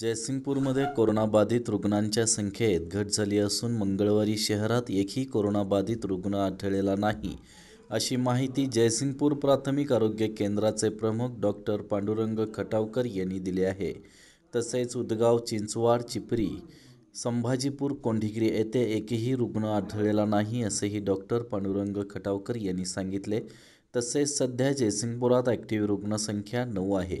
जयसिंगपूरमध्ये कोरोनाबाधित रुग्णांच्या संख्येत घट झाली असून मंगळवारी शहरात एकही कोरोनाबाधित रुग्ण आढळलेला नाही अशी माहिती जयसिंगपूर प्राथमिक आरोग्य केंद्राचे प्रमुख डॉक्टर पांडुरंग खटावकर यांनी दिली आहे तसेच उदगाव चिंचवाड चिपरी संभाजीपूर कोंढिगिरी येथे एकही रुग्ण आढळलेला नाही असेही डॉक्टर पांडुरंग खटावकर यांनी सांगितले तसेच सध्या जयसिंगपुरात ॲक्टिव्ह रुग्णसंख्या नऊ आहे